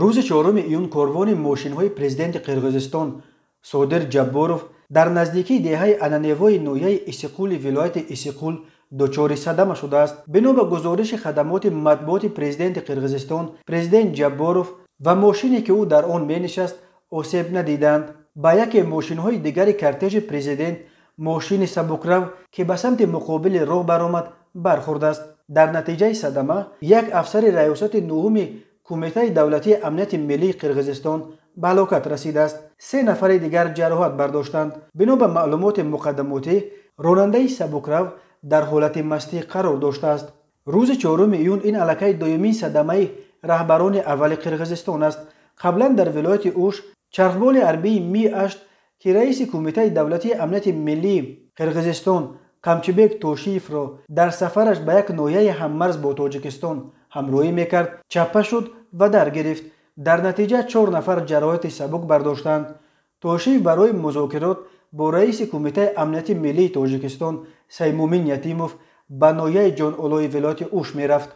рӯзи чорум июн корвони мошинҳои президенти қирғизистон содир ҷабборов дар наздикии деҳаи ананевои ноҳияи исиқули вилояти исиқул дучори садама шудааст бино ба гузориши хадамоти матбуоти президенти қирғизистон президент ҷабборов ва мошине ки ӯ дар он менишаст осеб надиданд ба яке мошинҳои дигари кортежи президент мошини сабукрав ки ба самти муқобили роҳ баромад бархӯрдааст дар натиҷаи садама як афсари раёсати нӯҳуми کمیته دولتی امنیت ملی قرغزستان به هلاکت رسید است سه نفر دیگر جراحت برداشتند بنا به معلومات مقدماتی راننده سبوکرو در حالت مستی قرار داشته است روز چهارم ایون این علکه دومین صدمه رهبران اول قرغزستان است قبلا در ولایت اوش چرخبال عربی می اشت که رئیس کمیته دولتی امنیت ملی قرغزستان کمچبک توشیف را در سفرش به یک نویه هممرز با تاجیکستان همراهی میکرد چپه شد ва дар гирифт дар натиҷа чор нафар ҷароити сабук бардоштанд тошиев барои музокирот бо раиси кумитаи амнияти миллии тоҷикистон саймумин ятимов ба ноҳияи ҷонолои вилояти уш мерафт